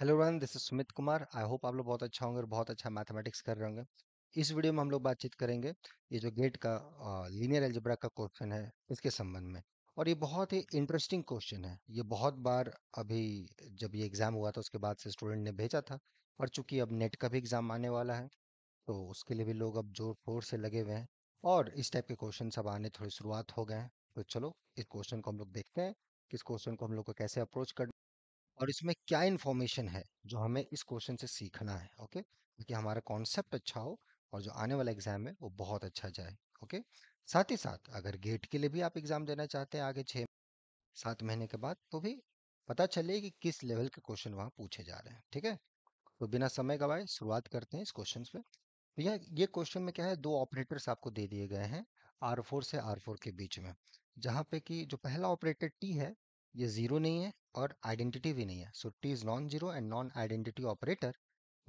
Hello रन this is Sumit Kumar I hope आप लोग बहुत अच्छा होंगे और बहुत अच्छा मैथमेटिक्स कर रहे होंगे इस वीडियो में हम लोग बातचीत करेंगे ये जो गेट का लीनियर एल्जब्रा का क्वेश्चन है इसके संबंध में और ये बहुत ही इंटरेस्टिंग क्वेश्चन है ये बहुत बार अभी जब ये एग्ज़ाम हुआ था उसके बाद से स्टूडेंट ने भेजा था और चूंकि अब नेट का भी एग्ज़ाम आने वाला है तो उसके लिए भी लोग अब जोर शोर से लगे हुए हैं और इस टाइप के क्वेश्चन अब आने थोड़ी शुरुआत हो गए हैं तो चलो इस क्वेश्चन को हम लोग देखते हैं किस क्वेश्चन को हम लोग को कैसे अप्रोच करना और इसमें क्या इन्फॉर्मेशन है जो हमें इस क्वेश्चन से सीखना है ओके ताकि हमारा कॉन्सेप्ट अच्छा हो और जो आने वाला एग्जाम है वो बहुत अच्छा जाए ओके साथ ही साथ अगर गेट के लिए भी आप एग्जाम देना चाहते हैं आगे छः सात महीने के बाद तो भी पता चले कि किस लेवल के क्वेश्चन वहाँ पूछे जा रहे हैं ठीक है तो बिना समय गवाए शुरुआत करते हैं इस क्वेश्चन पे तो यह ये क्वेश्चन में क्या है दो ऑपरेटर्स आपको दे दिए गए हैं आर फोर से आर फोर के बीच में जहाँ पे कि जो पहला ऑपरेटर टी है ये जीरो नहीं है और आइडेंटिटी भी नहीं है so T is non zero and non identity operator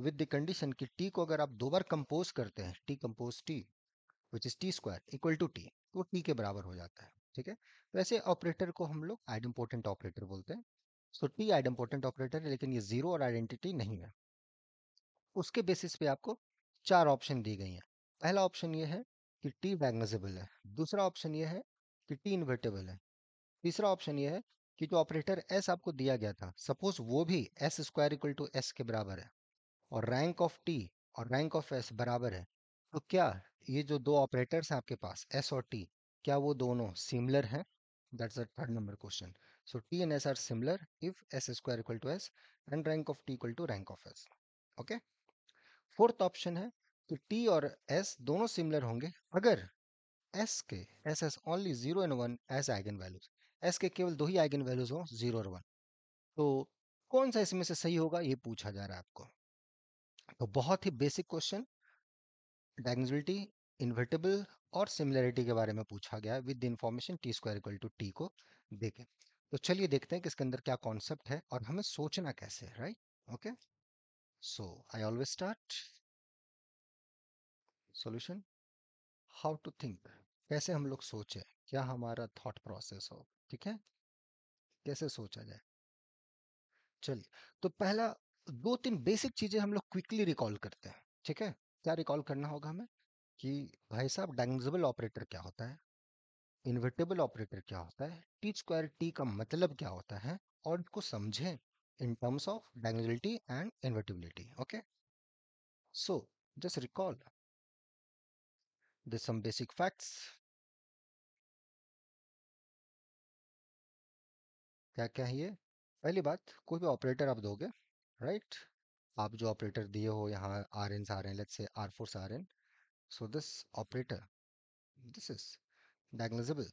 with the condition कि टी को अगर आप दो बार कंपोज करते हैं T compose T which is T square equal to T वो टी के बराबर हो जाता है ठीक है तो ऐसे ऑपरेटर को हम लोग आइडम्पोर्टेंट ऑपरेटर बोलते हैं सो टी आइडम्पोर्टेंट ऑपरेटर है लेकिन ये जीरो और आइडेंटिटी नहीं है उसके बेसिस पे आपको चार ऑप्शन दी गई हैं पहला ऑप्शन ये है कि टी डायग्नोजेबल है दूसरा ऑप्शन ये है कि टी इन्वर्टेबल है तीसरा ऑप्शन ये है कि जो ऑपरेटर एस आपको दिया गया था सपोज वो भी S square equal to S के बराबर है और रैंक ऑफ टी और रैंक ऑफ एस बराबर है तो क्या ये जो दो ऑपरेटर्स हैं आपके पास एस और टी क्या वो दोनों सिमिलर हैं that's a third number question so T and S are similar if S square equal to S and rank of T equal to rank of S okay fourth option है कि T और S दोनों similar होंगे अगर S के S S only zero and one S eigenvalues S के केवल दो ही आइगन वैल्यूज हो जीरो और वन तो कौन सा इसमें से सही होगा ये पूछा जा रहा है आपको तो बहुत ही बेसिक क्वेश्चन डायग्नोबिलिटी इन्वर्टेबल और सिमिलरिटी के बारे में पूछा गया with information T square equal to T को देखें तो चलिए देखते हैं कि इसके अंदर क्या कॉन्सेप्ट है और हमें सोचना कैसे है right okay so I always start solution how to think कैसे हम लोग सोचें क्या हमारा थॉट प्रोसेस हो ठीक है कैसे सोचा जाए चलिए तो पहला दो तीन बेसिक चीजें हम लोग क्विकली रिकॉल करते हैं ठीक है क्या रिकॉल करना होगा हमें कि भाई साहब डायंगजिबल ऑपरेटर क्या होता है इन्वर्टेबल ऑपरेटर क्या होता है टी स्क्वायर टी का मतलब क्या होता है और इसको समझें in terms of diagonalizability and invertibility okay so just recall this some basic facts क्या क्या है ये पहली बात कोई भी ऑपरेटर आप दोगे राइट आप जो ऑपरेटर दिए हो यहाँ R N R N let say R four R N so this operator this is diagonalizable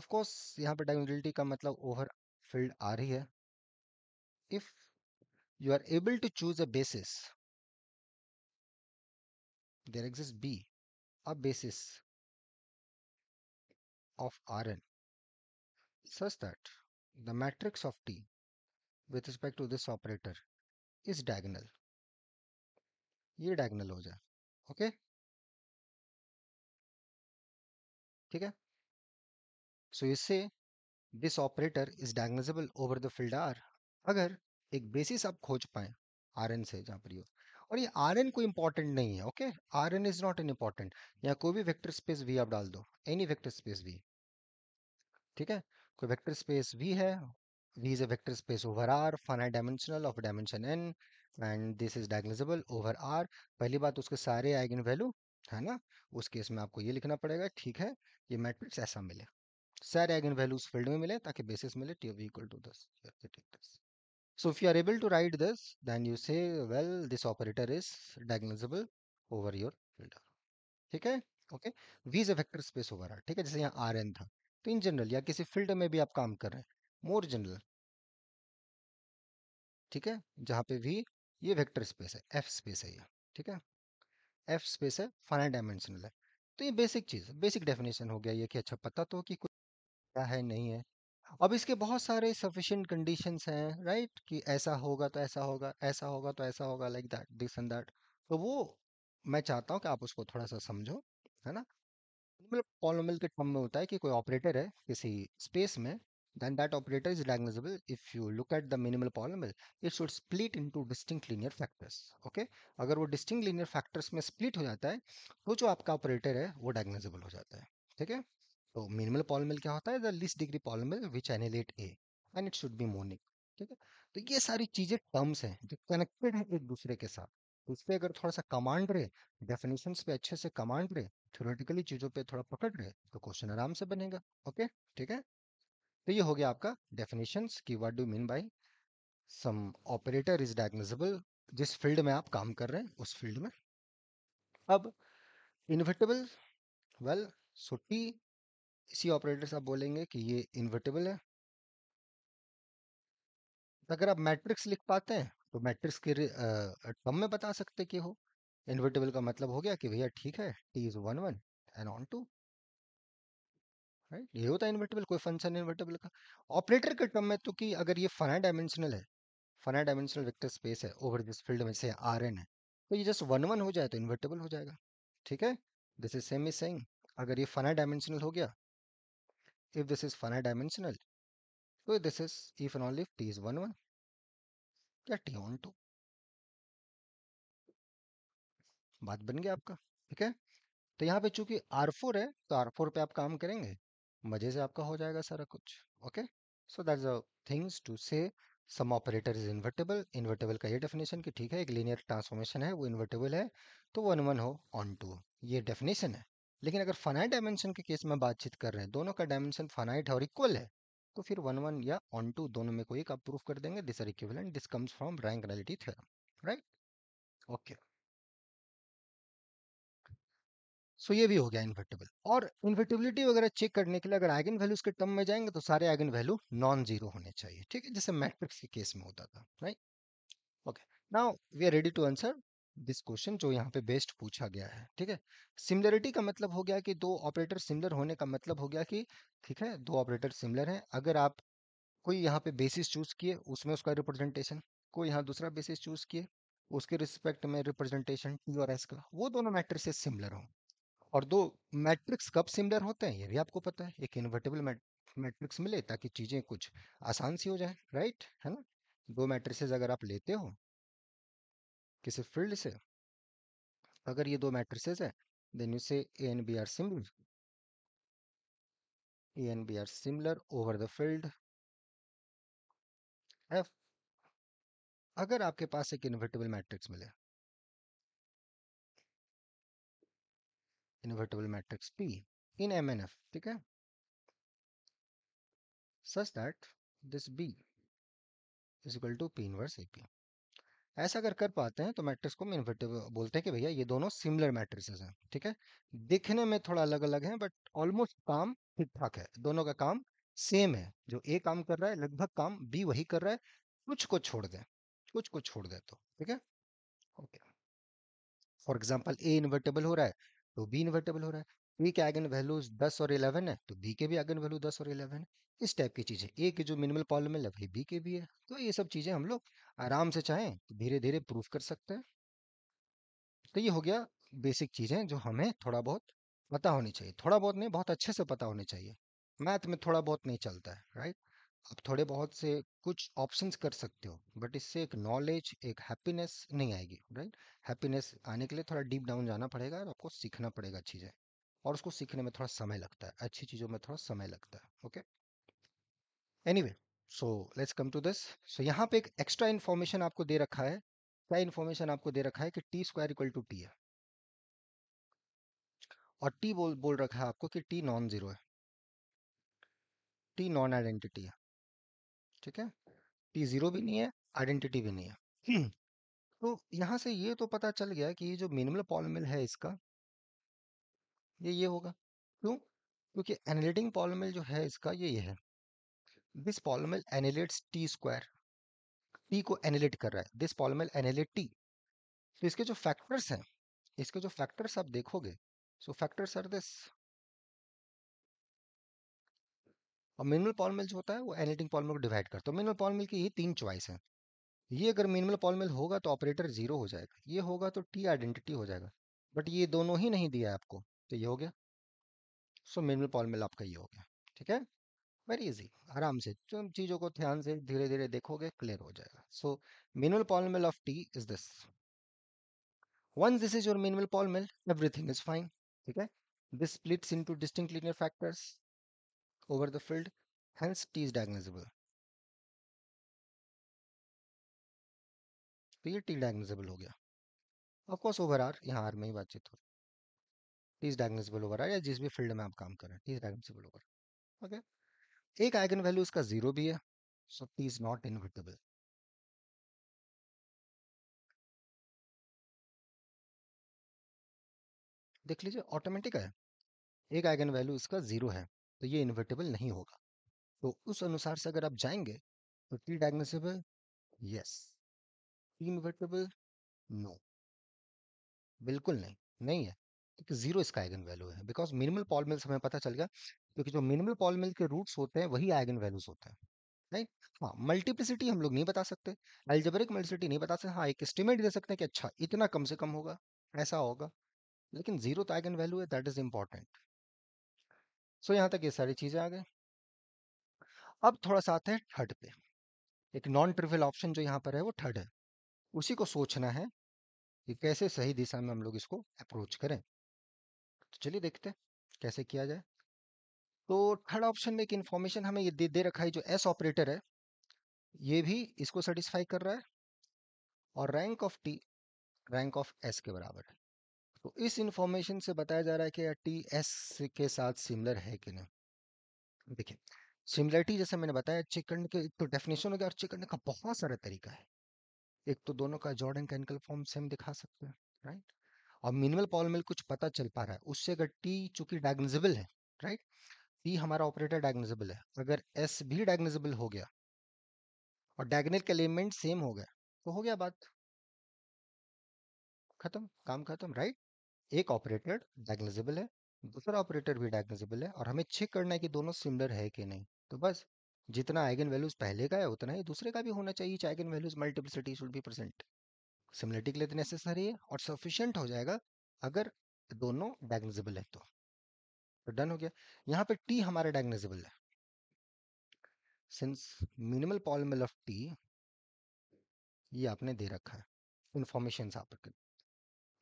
of course यहाँ पर डायग्नोजिलिटी का मतलब ओवर फील्ड आ रही है if you are able to choose a basis there exist B a basis R N such that the matrix of T with respect to this operator is diagonal ये diagonal हो जाए okay? ठीक है so इससे this operator is diagonalizable over the field R अगर एक basis आप खोज पाए आर एन से जहाँ पर हो और ये आर एन कोई इंपॉर्टेंट नहीं है okay R N is not N important या कोई भी वेक्टर स्पेस वी आप डाल दो एनी वेक्टर स्पेस वी ठीक है कोई वेक्टर स्पेस वी है V is a vector space over R finite dimensional of dimension N and this is diagonalizable over R पहली बात उसके सारे आइगन वैल्यू है ना उस केस में आपको ये लिखना पड़ेगा ठीक है ये मैट्रिक्स ऐसा मिले सारे आइगन वैल्यू उस फील्ड में मिले ताकि बेसिस मिले टी ऑफ इक्वल टू दस दस so if you are able to write this then you say well this operator is diagonalizable over your field ठीक है okay V is a vector space over R ठीक है जैसे यहाँ R N था तो इन जनरल या किसी फील्ड में भी आप काम कर रहे हैं मोर जनरल ठीक है जहाँ पे भी ये वेक्टर स्पेस है एफ स्पेस है ये ठीक है एफ स्पेस है फाइनल डायमेंशनल है तो ये बेसिक चीज़ बेसिक डेफिनेशन हो गया ये कि अच्छा पता तो कि कुछ क्या है नहीं है अब इसके बहुत सारे सफिशियंट कंडीशन हैं राइट कि ऐसा होगा तो ऐसा होगा ऐसा होगा तो ऐसा होगा like that this and that तो वो मैं चाहता हूँ कि आप उसको थोड़ा सा समझो है ना मतलब पॉलिनोमियल के फॉर्म में होता है कि कोई ऑपरेटर है किसी स्पेस में then that operator is diagnosable if you look at the minimal polynomial it should split into distinct linear factors okay अगर वो distinct linear factors में split हो जाता है तो जो आपका operator है वो diagnosable हो जाता है ठीक है तो minimal polynomial क्या होता है the least degree polynomial which annihilate a and it should be monic ठीक है तो ये सारी चीजें टर्म्स हैं जो कनेक्टेड हैं एक दूसरे के साथ उस पर अगर थोड़ा सा कमांड रहे डेफिनेशन पे अच्छे से कमांड रहे थ्योरेटिकली चीजों पे थोड़ा पकड़ रहे तो क्वेश्चन आराम से बनेगा ओके ठीक है तो ये हो गया आपका डेफिनेशन की what do mean by some operator is diagonalizable जिस फील्ड में आप काम कर रहे हैं उस फील्ड में अब इन्वर्टेबल वेल सो टी इसी ऑपरेटर से आप बोलेंगे कि ये इन्वर्टेबल है अगर आप मैट्रिक्स लिख पाते हैं तो मैट्रिक्स के टर्म में बता सकते कि हो इन्वर्टेबल का मतलब हो गया कि भैया ठीक है T is one one and onto right ये होता है इन्वर्टेबल कोई फंक्शन इन्वर्टेबल का ऑपरेटर के टर्म में तो कि अगर ये फनाइट डायमेंशनल है फनाइट डायमेंशनल वेक्टर स्पेस है ओवर दिस फील्ड में से आर एन है तो ये जस्ट वन वन हो जाए तो इन्वर्टेबल हो जाएगा ठीक है this is same is same अगर ये फनाइट डायमेंशनल हो गया if this is finite dimensional तो this is if and only T is one one या टी ऑन टू बात बन गया आपका ठीक है तो यहाँ पे चूंकि आर फोर है तो आर फोर पे आप काम करेंगे मजे से आपका हो जाएगा सारा कुछ okay so that's things to say some operator is invertible invertible का ये डेफिनेशन कि ठीक है एक लीनियर ट्रांसफॉर्मेशन है वो इन्वर्टेबल है तो वन वन हो ऑन टू ये डेफिनेशन है लेकिन अगर फनाइट डायमेंशन के केस में बातचीत कर रहे हैं दोनों का डायमेंशन फनाइट है और इक्वल है तो फिर वन वन या ऑन टू दोनों में कोई एक आप प्रूफ कर देंगे this are equivalent this comes from rank nullity theorem right okay so ये भी हो गया इन्वर्टेबल और इन्वर्टेबिलिटी वगैरह चेक करने के लिए अगर आइगन वैल्यूज के टर्म में जाएंगे तो सारे आइगन वैल्यू नॉन जीरो होने चाहिए ठीक है जैसे मैट्रिक्स के केस में होता था right okay now we are ready to answer this question जो यहाँ पे बेस्ट पूछा गया है ठीक है सिमिलरिटी का मतलब हो गया कि दो ऑपरेटर सिमिलर होने का मतलब हो गया कि ठीक है दो ऑपरेटर सिमिलर हैं अगर आप कोई यहाँ पे बेसिस चूज किए उसमें उसका रिप्रेजेंटेशन कोई यहाँ दूसरा बेसिस चूज किए उसके रिस्पेक्ट में रिप्रेजेंटेशन टी और एस का वो दोनों मैट्रिसेस सिमिलर हों और दो मैट्रिक्स कब सिमिलर होते हैं ये भी आपको पता है एक इन्वर्टेबल मैट्रिक्स मिले ताकि चीज़ें कुछ आसान सी हो जाए राइट है ना दो मैट्रिसेस अगर आप लेते हो किसी फील्ड से अगर ये दो मैट्रिसेस है then you say A and B are similar A and B are similar over the field F अगर आपके पास एक इन्वर्टेबल मैट्रिक्स मिले invertible matrix P in F ठीक है such that this B is equal to P A P ऐसा अगर कर पाते हैं तो मैट्रिक्स को हम इन्वर्टेबल बोलते हैं कि भैया ये दोनों सिमिलर मैट्रिक्सेस हैं ठीक है दिखने में थोड़ा अलग अलग है बट ऑलमोस्ट काम ठीक ठाक है दोनों का काम सेम है जो ए काम कर रहा है लगभग काम बी वही कर रहा है कुछ को छोड़ दे कुछ को छोड़ दे तो ठीक है okay for example A invertible हो रहा है तो बी इन्वर्टेबल हो रहा है ए के आइगन वैल्यूज दस और इलेवन है तो बी के भी आइगन वैल्यू दस और इलेवन है इस टाइप की चीजें ए के जो मिनिमल पॉलम है वही बी के भी है तो ये सब चीजें हम लोग आराम से चाहें तो धीरे धीरे प्रूफ कर सकते हैं तो ये हो गया बेसिक चीजें जो हमें थोड़ा बहुत पता होनी चाहिए थोड़ा बहुत नहीं बहुत अच्छे से पता होनी चाहिए मैथ में थोड़ा बहुत नहीं चलता है राइट आप थोड़े बहुत से कुछ ऑप्शंस कर सकते हो बट इससे एक नॉलेज एक हैप्पीनेस नहीं आएगी राइट हैप्पीनेस आने के लिए थोड़ा डीप डाउन जाना पड़ेगा और आपको सीखना पड़ेगा चीज़ें और उसको सीखने में थोड़ा समय लगता है अच्छी चीज़ों में थोड़ा समय लगता है okay any so let's come to this so यहाँ पे एक एक्स्ट्रा इन्फॉर्मेशन आपको दे रखा है क्या इन्फॉर्मेशन आपको दे रखा है कि T square equal to T है और टी बोल बोल रखा है आपको कि टी नॉन जीरो है टी नॉन आइडेंटिटी है ठीक है टी जीरो भी नहीं है आइडेंटिटी भी नहीं है हम्म, तो यहाँ से ये तो पता चल गया कि ये जो मिनिमल पॉलमिल है इसका ये ये होगा क्यों क्योंकि एनिलेटिंग पॉलमिल जो है इसका ये ये है this polynomial annihilates T square T को एनिलेट कर रहा है दिस पॉलमिल एनिलेट टी तो इसके जो फैक्टर्स हैं इसके जो फैक्टर्स आप देखोगे सो फैक्टर्स आर दिस और मिनिमल पॉलमिल जो होता है वो एनिटिंग पॉल मिल को डिवाइड करता है मिनरल पॉल मिल की ये तीन चॉइस है ये अगर मिनरल पॉल मिल होगा तो ऑपरेटर जीरो हो जाएगा ये होगा तो टी आइडेंटिटी हो जाएगा बट ये दोनों ही नहीं दिया है आपको तो ये हो गया सो मिनरल पॉल मिल आपका ये हो गया ठीक है वेरी इजी आराम से तुम तो चीज़ों को ध्यान से धीरे धीरे देखोगे क्लियर हो जाएगा so minimal polynomial of T is this ones this is your minimal polynomial everything is fine ठीक है this splits into distinct linear factors over the field, hence T is diagnosable. तो ये T diagonalizable हो गया of course over R यहाँ R में ही बातचीत हो रही T is diagonalizable over R या जिस भी फील्ड में आप काम कर रहे हैं T is diagonalizable over okay एक आइगन वैल्यू उसका जीरो भी है so T is not invertible देख लीजिए ऑटोमेटिक है एक आइगन वैल्यू इसका जीरो है तो ये इन्वर्टेबल नहीं होगा तो उस अनुसार से अगर आप जाएंगे तो T diagonalizable yes T invertible no बिल्कुल नहीं नहीं है एक जीरो इसका आइगन वैल्यू है बिकॉज मिनिमल पॉलमिल्स हमें पता चल गया क्योंकि जो मिनिमल पॉलमिल के रूट्स होते हैं वही आइगन वैल्यूज होते हैं नहीं हाँ मल्टीप्लिसिटी हम लोग नहीं बता सकते एल्जेबरिक मल्टीसिटी नहीं बता सकते हाँ एक एस्टिमेट दे सकते हैं कि अच्छा इतना कम से कम होगा ऐसा होगा लेकिन जीरो तो आइगन वैल्यू है दैट इज इंपॉर्टेंट सो यहाँ तक ये सारी चीज़ें आ गई अब थोड़ा सा आते हैं थर्ड पे एक नॉन ट्रिवियल ऑप्शन जो यहाँ पर है वो थर्ड है उसी को सोचना है कि कैसे सही दिशा में हम लोग इसको अप्रोच करें तो चलिए देखते हैं कैसे किया जाए तो थर्ड ऑप्शन में एक इन्फॉर्मेशन हमें ये दे दे रखा है जो एस ऑपरेटर है ये भी इसको सेटिस्फाई कर रहा है और rank of T rank of S के बराबर है इस इंफॉर्मेशन से बताया जा रहा है कि टी एस के साथ सिमिलर है कि नहीं देखिए सिमिलरिटी जैसे मैंने बताया चिकन के एक तो डेफिनेशन हो गया और चिकन का बहुत सारा तरीका है एक तो दोनों का जॉर्डन कैनिकल फॉर्म सेम दिखा सकते हैं राइट और मिनिमल पॉल मिल कुछ पता चल पा रहा है उससे अगर टी चूंकि डायग्नोजेबल है राइट टी हमारा ऑपरेटर डायग्नोजेबल है अगर एस भी डायग्नोजेबल हो गया और डायग्नल का एलिमेंट सेम हो गया तो हो गया बात खत्म काम खत्म राइट एक ऑपरेटर डायग्नोजेबल है दूसरा ऑपरेटर भी डायग्नोजेबल है और हमें चेक करना है कि दोनों सिमिलर है कि नहीं तो बस जितना आइगन वैल्यूज पहले का है उतना ही दूसरे का भी होना चाहिए eigenvalues multiplicity should be present similarity के लिए नेसेसरी तो है और सफिशियंट हो जाएगा अगर दोनों डायग्नोजेबल है तो।, तो डन हो गया यहाँ पे टी हमारे डायग्नोजेबल है since minimal polynomial of T ये आपने दे रखा है इंफॉर्मेशन आपके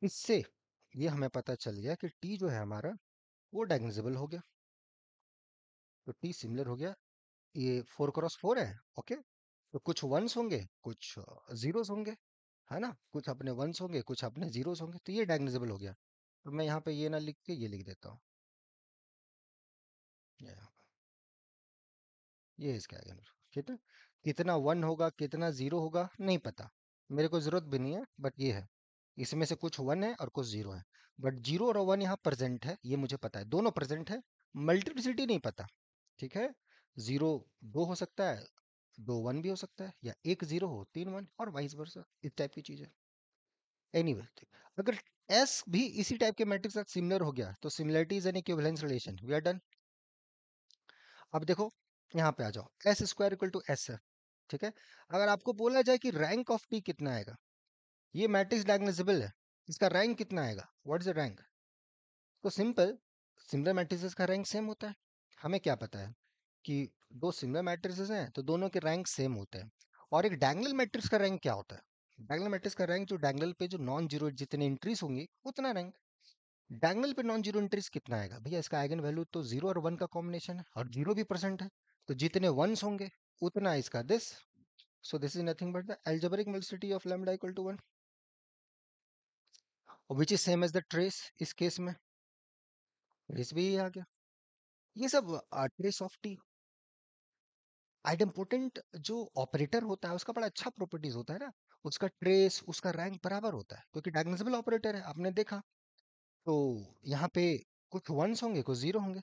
इससे ये हमें पता चल गया कि टी जो है हमारा वो डायग्नोजेबल हो गया तो टी सिमिलर हो गया ये फोर क्रॉस फोर है ओके तो कुछ वंस होंगे कुछ जीरोस होंगे है ना कुछ अपने वंस होंगे कुछ अपने जीरोस होंगे तो ये डायग्नोजेबल हो गया तो मैं यहाँ पे ये ना लिख के ये लिख देता हूँ ये इसका ठीक है कितना वन होगा कितना जीरो होगा नहीं पता मेरे को जरूरत भी नहीं है बट ये है इसमें से कुछ वन है और कुछ जीरो है बट जीरो और वन यहाँ प्रेजेंट है ये मुझे पता है दोनों प्रेजेंट है मल्टीप्लिसिटी नहीं पता ठीक है जीरो दो हो सकता है दो वन भी हो सकता है या एक जीरो हो तीन वन और वाइस वर्सा इस टाइप की चीज है एनी anyway, अगर एस भी इसी टाइप के मैट्रिक्स साथ सिमिलर हो गया तो similarities an equivalence relation we are done अब देखो यहाँ पे आ जाओ S square equal to S है ठीक है अगर आपको बोला जाए कि रैंक ऑफ टी कितना आएगा ये मैट्रिक्स डायग्नोजिबल है इसका रैंक कितना आएगा व्हाट इज द रैंक तो सिंपल सिमिलर मैट्रिसेस का रैंक सेम होता है हमें क्या पता है कि दो सिमिलर मैट्रिसेस हैं तो दोनों के रैंक सेम होते हैं और एक डैंगल मैट्रिक्स का रैंक क्या होता है डैंगल मैट्रिक्स का रैंक जो डैंगल पे जो नॉन जीरो जितने इंट्रीज होंगी उतना रैंक डैंगल पे नॉन जीरो इंट्रीज कितना आएगा भैया इसका आइगन वैल्यू तो जीरो और वन का कॉम्बिनेशन है और जीरो भी परसेंट है तो जितने वंस होंगे उतना इसका this so this is nothing but the algebraic multiplicity of lambda equal to one और which is same as the trace इस केस में ट्रेस भी आ गया ये सब ट्रेस ऑफ टी आइडेम्पोटेंट जो ऑपरेटर होता है उसका बड़ा अच्छा प्रॉपर्टीज होता है ना उसका ट्रेस उसका रैंक बराबर होता है क्योंकि डायग्नोजेबल ऑपरेटर है आपने देखा तो यहाँ पे कुछ वंस होंगे कुछ जीरो होंगे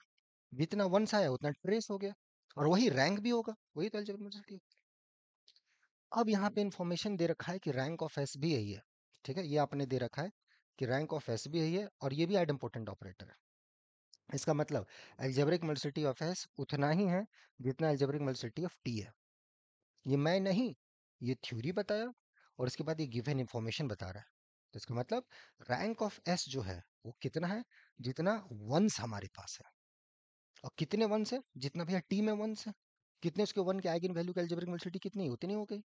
जितना वंस आया उतना ट्रेस हो गया और वही रैंक भी होगा वही तो एल्जेब्रिक अब यहाँ पे इंफॉर्मेशन दे रखा है कि रैंक ऑफ एस भी यही है ठीक है ये आपने दे रखा है कि रैंक ऑफ एस भी है ये और ये भी एड इम्पोर्टेंट ऑपरेटर है इसका मतलब एल्जेब्रिक मल्टीसिटी ऑफ एस उतना ही है जितना एल्जेब्रिक मल्टीसिटी ऑफ टी है ये मैं नहीं ये थ्योरी बताया और इसके बाद ये गिवन इंफॉर्मेशन बता रहा है तो इसका मतलब रैंक ऑफ एस जो है वो कितना है जितना वंस हमारे पास है और कितने वंस है जितना भैया टी में वंस है कितने उसके वन के आइगन वैल्यू के एल्जेब्रिक मल्टीसिटी कितनी उतनी हो गई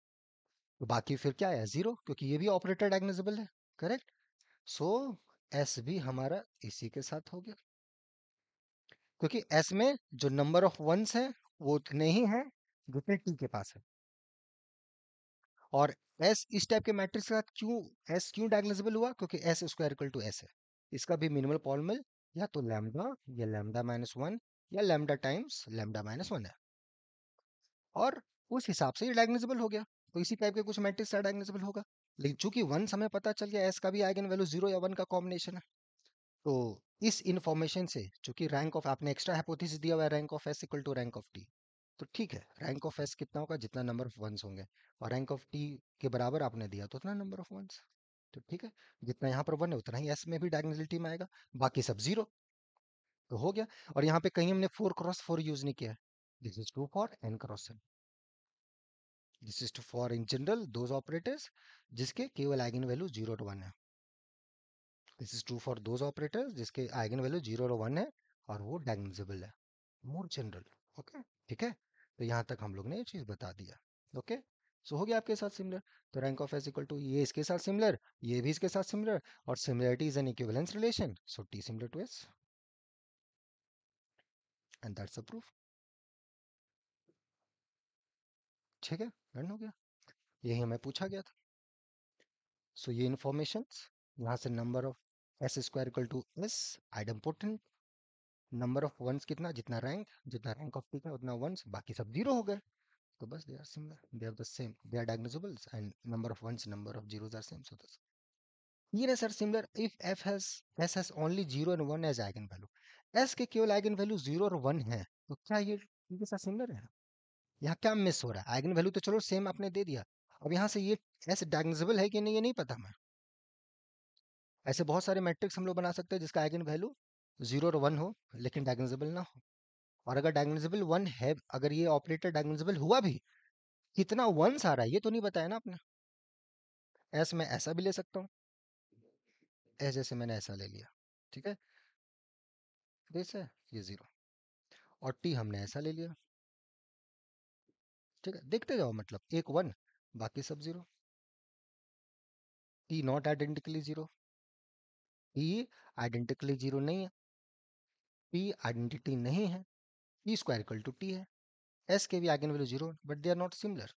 तो बाकी फिर क्या है जीरो क्योंकि ये भी ऑपरेटर डायग्नोजेबल है करेक्ट सो एस भी हमारा इसी के साथ हो गया क्योंकि एस में जो नंबर ऑफ वंस है वो उतने ही है जितने टी के पास है और एस इस टाइप के मैट्रिक्स के साथ क्यों एस क्यों डायग्नोजेबल हुआ क्योंकि S square equal to S है इसका भी मिनिमल पॉलमिल या तो लैम्डा या लैम्डा माइनस वन या lambda times lambda minus one है और उस हिसाब से ये डायग्नोजेबल हो गया तो इसी टाइप के कुछ मैट्रिक्स का डायग्नोजेबल होगा लेकिन चूंकि वन समय पता चल गया एस का भी आइगन वैल्यू जीरो या वन का कॉम्बिनेशन है तो इस इन्फॉर्मेशन से चूंकि रैंक ऑफ आपने एक्स्ट्रा हाइपोथेसिस दिया हुआ है rank of S equal to rank of T तो ठीक है रैंक ऑफ एस कितना होगा जितना नंबर ऑफ वंस होंगे और रैंक ऑफ टी के बराबर आपने दिया तो उतना नंबर ऑफ वंस तो ठीक है जितना यहाँ पर वन है उतना ही एस में भी डायगनलिटी में आएगा बाकी सब जीरो तो हो गया और यहाँ पे कहीं हमने फोर क्रॉस फोर यूज नहीं किया this is true for N cross N this is true for in general those operators जिसके केवल eigenvalue zero to one है this is true for those operators जिसके eigenvalue zero to one है और वो डायग्नोजेबल है more general okay ठीक है तो यहाँ तक हम लोग ने ये चीज़ बता दिया ओके सो so, हो गया आपके साथ सिमिलर तो rank of S equal to ये इसके साथ सिमिलर ये भी इसके साथ सिमिलर और similarity is an equivalence relation so T similar to S and that's a proof ठीक है डन हो गया यही हमें पूछा गया था सो so, ये इंफॉर्मेशन यहाँ से number of S square equal to S idempotent number of ones कितना जितना रैंक जितना रैंक ऑफ कितना उतना वंस बाकी सब जीरो हो गए तो बस they are similar they are the same they are diagonalizables and number of ones number of zeros are same so this nearest are similar if f has s has only 0 and 1 eigenvalue S के केवल eigen value 0 और 1 है तो क्या ये इनके साथ similar है यहाँ क्या मिस हो रहा है आइगन वैल्यू तो चलो सेम आपने दे दिया अब यहाँ से ये ऐसे डायग्नोजेबल है कि नहीं ये नहीं पता हमें ऐसे बहुत सारे मैट्रिक्स हम लोग बना सकते हैं जिसका आइगन वैल्यू जीरो और वन हो लेकिन डायग्नोजेबल ना हो और अगर डायग्नोजेबल वन है अगर ये ऑपरेटर डायग्नोजेबल हुआ भी कितना वन आ रहा है ये तो नहीं बताया ना आपने एस मैं ऐसा भी ले सकता हूँ एस जैसे मैंने ऐसा ले लिया ठीक है तो ये जीरो और टी हमने ऐसा ले लिया ठीक है देखते जाओ मतलब एक वन बाकी सब zero E not identically zero E identically zero नहीं है पी आइडेंटिटी नहीं है P square equal to T है एस के भी आगे value zero but they are not similar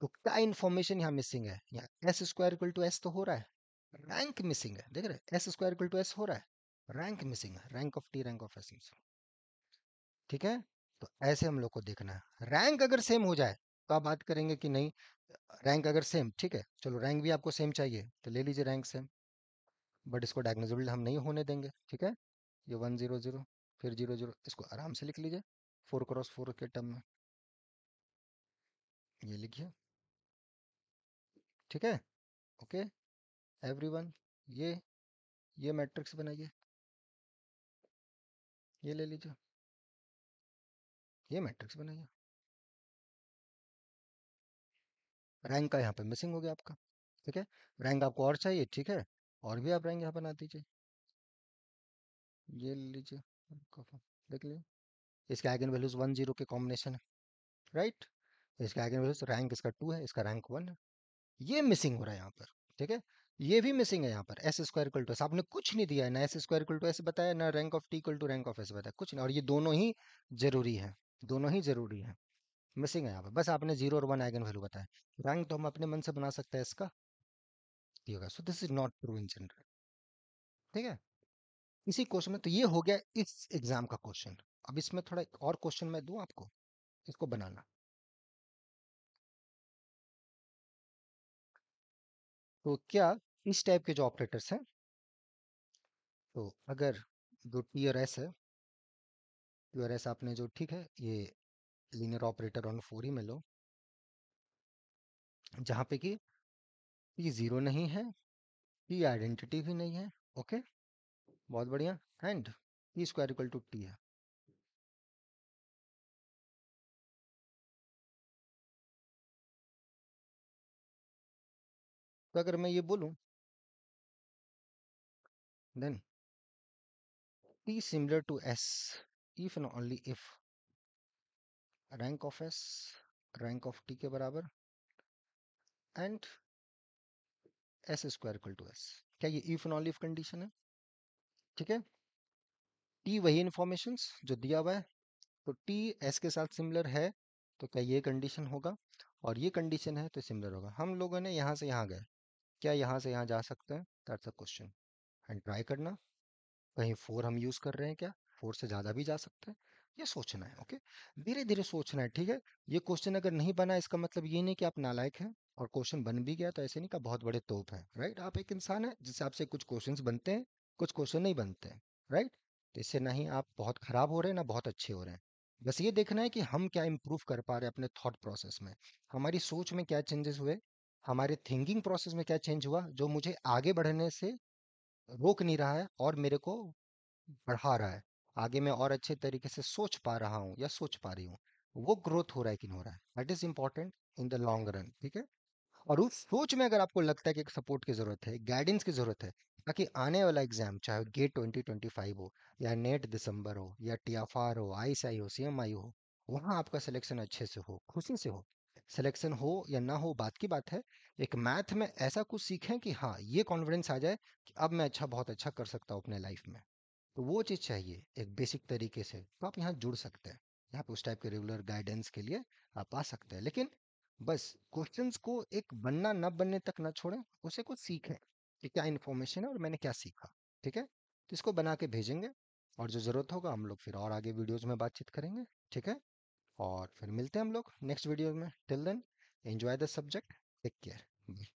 तो क्या इन्फॉर्मेशन यहाँ मिसिंग है यहाँ S square equal to S तो हो रहा है रैंक मिसिंग है देख रहे S square equal to S हो रहा है रैंक मिसिंग है rank of T rank of S ठीक है तो ऐसे हम लोग को देखना है रैंक अगर सेम हो जाए तो आप बात करेंगे कि नहीं रैंक अगर सेम ठीक है चलो रैंक भी आपको सेम चाहिए तो ले लीजिए रैंक सेम बट इसको डायग्नोज हम नहीं होने देंगे ठीक है ये वन जीरो जीरो फिर जीरो जीरो इसको आराम से लिख लीजिए फोर क्रॉस फोर के टर्म में ये लिखिए ठीक है ओके एवरीवन ये ये मैट्रिक्स बनाइए ये ले लीजिए ये मैट्रिक्स बनाइए रैंक का यहाँ पे मिसिंग हो गया आपका ठीक है रैंक आपको और चाहिए ठीक है और भी आप रैंक यहाँ बना दीजिए ये लीजिए देख लीजिए इसके आइगन वैल्यूज वन जीरो के कॉम्बिनेशन है राइट इसका आइगन वैल्यूज रैंक इसका टू है इसका रैंक वन है ये मिसिंग हो रहा है यहाँ पर ठीक है ये भी मिसिंग है यहाँ पर S square equal to S आपने कुछ नहीं दिया है ना S square equal to S बताया ना rank of T equal to rank of S बताया कुछ नहीं और ये दोनों ही जरूरी है दोनों ही जरूरी है मिसिंग है यहाँ पर बस आपने जीरो और वन आइगन वैल्यू बताया रैंक तो हम अपने मन से बना सकते हैं इसका ये होगा so this is not true in general ठीक है इसी क्वेश्चन में तो ये हो गया इस एग्जाम का क्वेश्चन अब इसमें थोड़ा एक और क्वेश्चन मैं दूं आपको इसको बनाना तो क्या इस टाइप के जो ऑपरेटर्स हैं तो अगर जो टी और एस है क्यू आर एस आपने जो ठीक है ये लीनियर ऑपरेटर ऑन फोर ही में लो जहाँ पे कि ये ज़ीरो नहीं है ये आइडेंटिटी भी नहीं है ओके बहुत बढ़िया and E square equal to T है तो अगर मैं ये बोलूं then T similar to S if and only if rank of s rank of t के बराबर and S square equal to S क्या ये if and only if condition है ठीक है टी वही इंफॉर्मेशन जो दिया हुआ है तो टी एस के साथ सिमिलर है तो क्या ये कंडीशन होगा और ये कंडीशन है तो सिमिलर होगा हम लोगों ने यहाँ से यहाँ गए क्या यहाँ से यहाँ जा सकते हैं क्वेश्चन एंड ट्राई करना कहीं फोर हम यूज़ कर रहे हैं क्या फोर से ज्यादा भी जा सकता है ये सोचना है ओके धीरे धीरे सोचना है ठीक है ये क्वेश्चन अगर नहीं बना इसका मतलब ये नहीं कि आप नालायक हैं और क्वेश्चन बन भी गया तो ऐसे नहीं का बहुत बड़े तोप है राइट आप एक इंसान है जिससे आपसे कुछ क्वेश्चन बनते हैं कुछ क्वेश्चन नहीं बनते हैं राइट तो इससे ना ही आप बहुत खराब हो रहे हैं ना बहुत अच्छे हो रहे हैं बस ये देखना है कि हम क्या इम्प्रूव कर पा रहे हैं अपने थॉट प्रोसेस में हमारी सोच में क्या चेंजेस हुए हमारे थिंकिंग प्रोसेस में क्या चेंज हुआ जो मुझे आगे बढ़ने से रोक नहीं रहा है और मेरे को बढ़ा रहा है आगे मैं और अच्छे तरीके से सोच पा रहा हूँ या सोच पा रही हूँ वो ग्रोथ हो रहा है कि नहीं हो रहा है that is important in the long run ठीक है और उस सोच में अगर आपको लगता है कि सपोर्ट की जरूरत है गाइडेंस की जरूरत है ताकि आने वाला एग्जाम चाहे गेट ट्वेंटी ट्वेंटी फाइव हो या नेट दिसंबर हो या टी एफ आर हो आई सी आई हो सी एम आई हो वहाँ आपका सिलेक्शन अच्छे से हो खुशी से हो सिलेक्शन हो या ना हो बात की बात है एक मैथ में ऐसा कुछ सीखें कि हाँ ये कॉन्फिडेंस आ जाए कि अब मैं अच्छा बहुत अच्छा कर सकता हूँ अपने लाइफ में तो वो चीज़ चाहिए एक बेसिक तरीके से तो आप यहाँ जुड़ सकते हैं यहाँ पे उस टाइप के रेगुलर गाइडेंस के लिए आप आ सकते हैं लेकिन बस क्वेश्चंस को एक बनना न बनने तक ना छोड़ें उसे कुछ सीखें कि क्या इन्फॉर्मेशन है और मैंने क्या सीखा ठीक है तो इसको बना के भेजेंगे और जो ज़रूरत होगा हम लोग फिर और आगे वीडियोज़ में बातचीत करेंगे ठीक है और फिर मिलते हैं हम लोग नेक्स्ट वीडियो में till then enjoy the subject take care